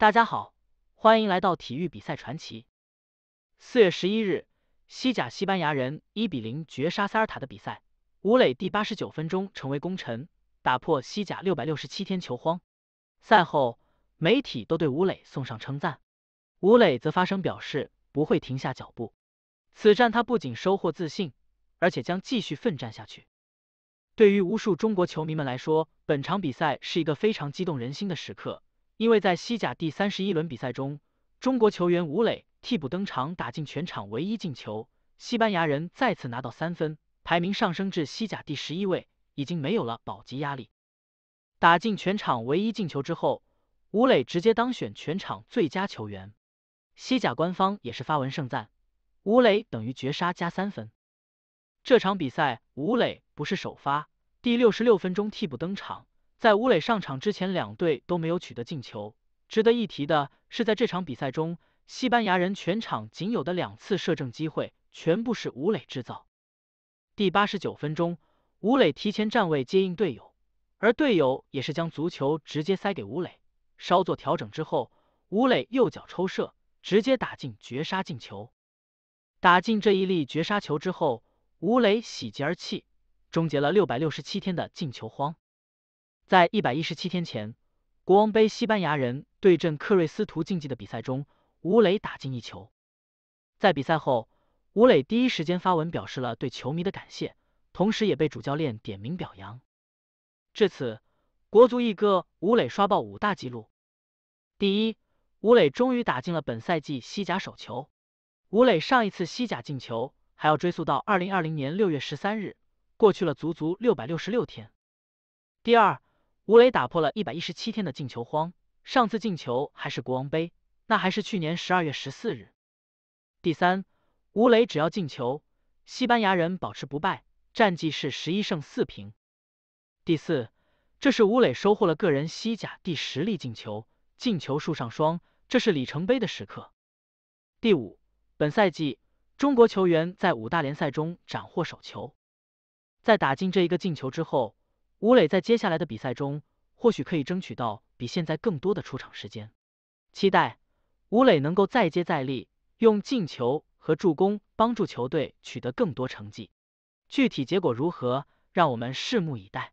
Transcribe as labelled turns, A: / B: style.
A: 大家好，欢迎来到体育比赛传奇。四月十一日，西甲西班牙人一比零绝杀塞尔塔的比赛，吴磊第八十九分钟成为功臣，打破西甲六百六十七天球荒。赛后，媒体都对吴磊送上称赞，吴磊则发声表示不会停下脚步。此战他不仅收获自信，而且将继续奋战下去。对于无数中国球迷们来说，本场比赛是一个非常激动人心的时刻。因为在西甲第三十一轮比赛中，中国球员吴磊替补登场，打进全场唯一进球，西班牙人再次拿到三分，排名上升至西甲第十一位，已经没有了保级压力。打进全场唯一进球之后，吴磊直接当选全场最佳球员。西甲官方也是发文盛赞，吴磊等于绝杀加三分。这场比赛吴磊不是首发，第六十六分钟替补登场。在吴磊上场之前，两队都没有取得进球。值得一提的是，在这场比赛中，西班牙人全场仅有的两次射正机会，全部是吴磊制造。第八十九分钟，吴磊提前站位接应队友，而队友也是将足球直接塞给吴磊。稍作调整之后，吴磊右脚抽射，直接打进绝杀进球。打进这一粒绝杀球之后，吴磊喜极而泣，终结了六百六十七天的进球荒。在一百一十七天前，国王杯西班牙人对阵克瑞斯图竞技的比赛中，吴磊打进一球。在比赛后，吴磊第一时间发文表示了对球迷的感谢，同时也被主教练点名表扬。至此，国足一哥吴磊刷爆五大纪录：第一，吴磊终于打进了本赛季西甲首球。吴磊上一次西甲进球还要追溯到二零二零年六月十三日，过去了足足六百六十六天。第二。吴磊打破了一百一十七天的进球荒，上次进球还是国王杯，那还是去年十二月十四日。第三，吴磊只要进球，西班牙人保持不败，战绩是十一胜四平。第四，这是吴磊收获了个人西甲第十粒进球，进球数上双，这是里程碑的时刻。第五，本赛季中国球员在五大联赛中斩获首球，在打进这一个进球之后。吴磊在接下来的比赛中，或许可以争取到比现在更多的出场时间。期待吴磊能够再接再厉，用进球和助攻帮助球队取得更多成绩。具体结果如何，让我们拭目以待。